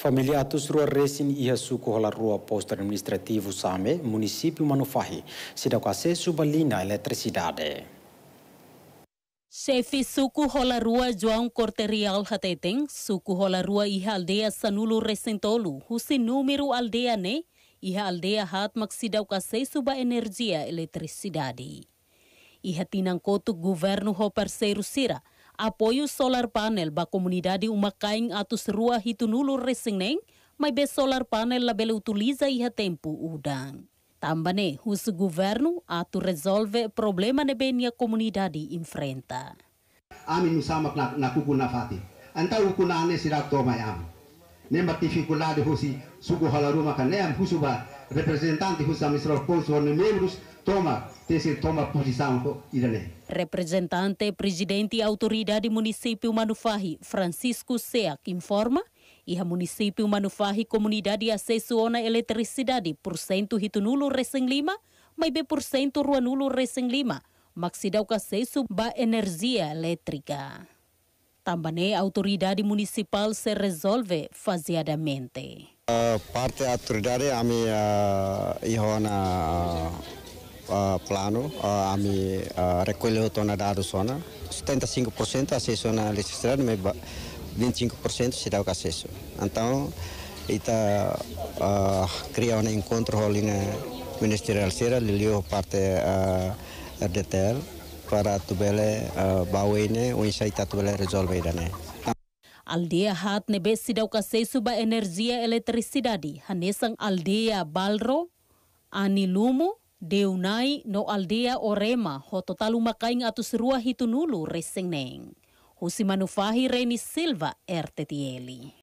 Familiatus rua resin ia suku hola rua posto administrativo Same, município Manufahi, Sidacase Subalina Eletricidade. Chefe suku hola rua João Corterial Hateteng, suku hola rua e aldeia Sanulo Recentolo, husi número aldeia ne, e aldeia hat Sidacase Suba Energia Eletricidade. Iha kotu governo ho parceiro Sira, apoyo solar panel ba comunidade umakain atau serua hitu hito nulo neng, mas be solar panel labele utuliza iha tempo udang. Tambane, hus governo atu resolve problema ne nia comunidade enfrenta. Amin musamak na, na kuku na fati. Anta uku na ane sirak to mayam. Nemba tifikulade husi suku halaruma husu ba representante dos administradores, membros, toma, desse toma posição irene. Representante, presidente e autoridade município Manufahi, Francisco Seac, informa e a município Manufahi comunidade acesso a eletricidade por cento hitunulo recém lima, mais bem por cento ruanulo recém lima, maxidau acesso ba energia elétrica. Também a autoridade municipal se resolve faseadamente. Eh, parte ಪಾರ್ತೆ ಹತ್ತಿರಿದ್ದಾರೆ ಆಮಿ ihona eh, eh, plano ಆಮಿ recolheu toneladas sona 75% acesso na eletricidade me 25% será o acesso então ita uh, cria um encontro ali ministerial sira lilio parte uh, detail para tubele uh, bawa ini, unsai tubele resolve idane. Aldea hat nebe sidau ukasei suba energia elektrisidadi Hanesang aldea balro, anilumu, deunai no aldea orema ho totalu makaing atus rua hitunulu resengneng. Husi manufahi Reni Silva RTTLI.